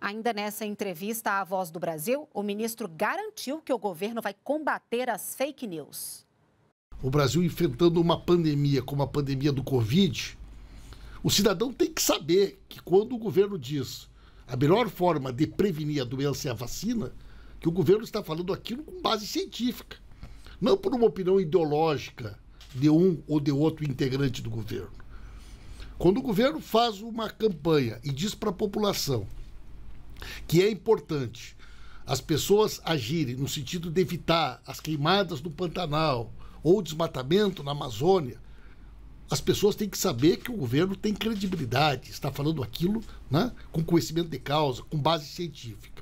Ainda nessa entrevista à Voz do Brasil, o ministro garantiu que o governo vai combater as fake news. O Brasil enfrentando uma pandemia como a pandemia do Covid, o cidadão tem que saber que quando o governo diz a melhor forma de prevenir a doença é a vacina, que o governo está falando aquilo com base científica, não por uma opinião ideológica de um ou de outro integrante do governo. Quando o governo faz uma campanha e diz para a população que é importante as pessoas agirem no sentido de evitar as queimadas no Pantanal ou desmatamento na Amazônia, as pessoas têm que saber que o governo tem credibilidade, está falando aquilo né, com conhecimento de causa, com base científica.